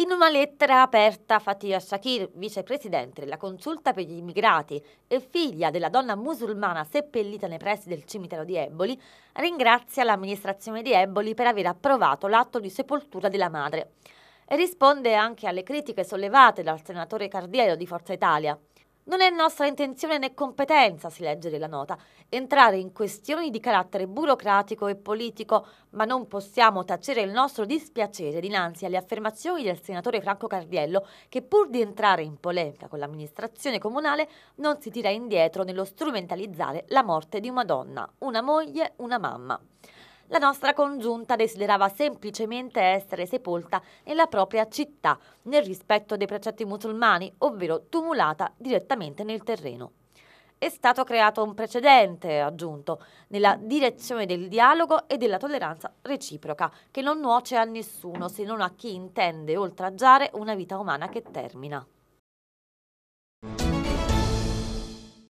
In una lettera aperta, Fatih Shakir, vicepresidente della consulta per gli immigrati e figlia della donna musulmana seppellita nei pressi del cimitero di Eboli, ringrazia l'amministrazione di Eboli per aver approvato l'atto di sepoltura della madre. E risponde anche alle critiche sollevate dal senatore Cardiello di Forza Italia. Non è nostra intenzione né competenza, si legge della nota, entrare in questioni di carattere burocratico e politico, ma non possiamo tacere il nostro dispiacere dinanzi alle affermazioni del senatore Franco Cardiello che pur di entrare in polemica con l'amministrazione comunale non si tira indietro nello strumentalizzare la morte di una donna, una moglie, una mamma la nostra congiunta desiderava semplicemente essere sepolta nella propria città, nel rispetto dei precetti musulmani, ovvero tumulata direttamente nel terreno. È stato creato un precedente, aggiunto, nella direzione del dialogo e della tolleranza reciproca, che non nuoce a nessuno se non a chi intende oltraggiare una vita umana che termina.